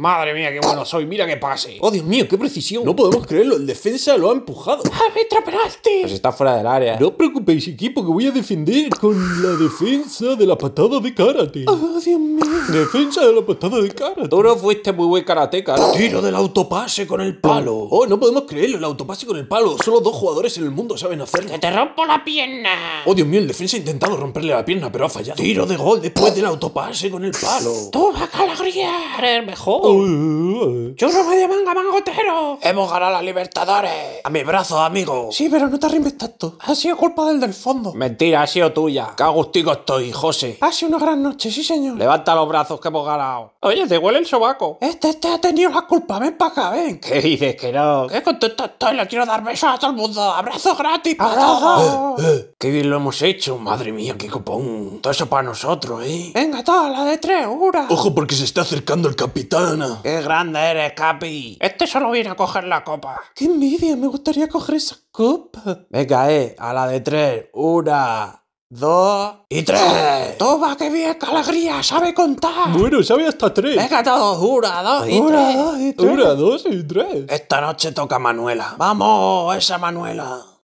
Madre mía, qué bueno soy, mira qué pase. Oh, Dios mío, qué precisión. No podemos creerlo, el defensa lo ha empujado. ¡Árbitro ¡Ah, penalti! Pues está fuera del área. No os preocupéis, equipo, que voy a defender con la defensa de la patada de karate. Oh, Dios mío. Defensa de la patada de karate. Tú no fuiste muy buen karateca. Tiro del autopase con el palo. Oh, no podemos creerlo, el autopase con el palo. Solo dos jugadores en el mundo saben hacerlo. ¡Que te rompo la pierna! Oh, Dios mío, el defensa ha intentado romperle la pierna, pero ha fallado. Tiro de gol después del autopase con el palo. ¡Toma vas a mejor! ¡Yo no de manga mangotero! ¡Hemos ganado las Libertadores! ¡A mi brazo, amigo! Sí, pero no te reinventas tanto. Ha sido culpa del del fondo. Mentira, ha sido tuya. ¡Qué agustico estoy, José! Ha sido una gran noche, sí, señor. Levanta los brazos que hemos ganado. Oye, te huele el sobaco. Este, este ha tenido la culpa. Ven para acá, ven. ¿Qué dices que no? ¡Qué contento estoy! ¡Le quiero dar besos a todo el mundo! ¡Abrazos gratis! ¡Abrazos! Eh, eh. ¡Qué bien lo hemos hecho! ¡Madre mía, qué copón! Todo eso para nosotros, ¿eh? Venga, toda la de tres, horas. Ojo porque se está acercando el capitán. ¡Qué grande eres, Capi! Este solo viene a coger la copa. ¡Qué envidia! Me gustaría coger esa copa. Venga, eh, a la de tres. Una, dos y tres. ¡Toma, qué bien, alegría! ¡Sabe contar! Bueno, sabe hasta tres. Venga, todos. Una, dos y tres. Dos y tres. Una, dos y tres. Esta noche toca Manuela. ¡Vamos, esa Manuela!